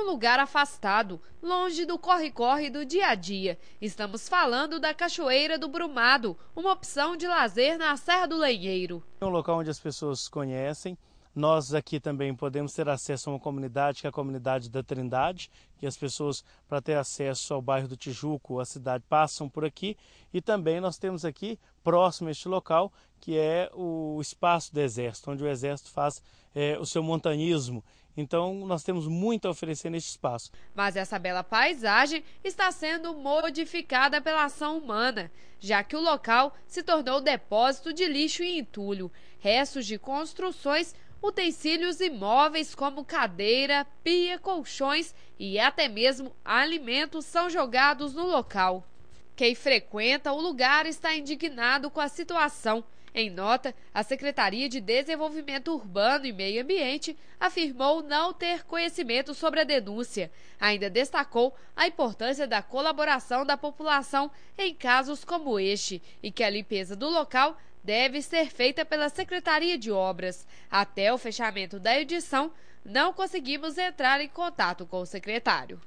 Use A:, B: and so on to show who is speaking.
A: um lugar afastado, longe do corre-corre do dia a dia. Estamos falando da Cachoeira do Brumado, uma opção de lazer na Serra do Lenheiro. É um local
B: onde as pessoas conhecem, nós aqui também podemos ter acesso a uma comunidade, que é a comunidade da Trindade, que as pessoas, para ter acesso ao bairro do Tijuco, a cidade, passam por aqui. E também nós temos aqui, próximo a este local, que é o espaço do Exército, onde o Exército faz é, o seu montanismo. Então, nós temos muito a oferecer neste espaço.
A: Mas essa bela paisagem está sendo modificada pela ação humana, já que o local se tornou depósito de lixo e entulho, restos de construções utensílios e móveis como cadeira, pia, colchões e até mesmo alimentos são jogados no local. Quem frequenta o lugar está indignado com a situação. Em nota, a Secretaria de Desenvolvimento Urbano e Meio Ambiente afirmou não ter conhecimento sobre a denúncia. Ainda destacou a importância da colaboração da população em casos como este e que a limpeza do local deve ser feita pela Secretaria de Obras. Até o fechamento da edição, não conseguimos entrar em contato com o secretário.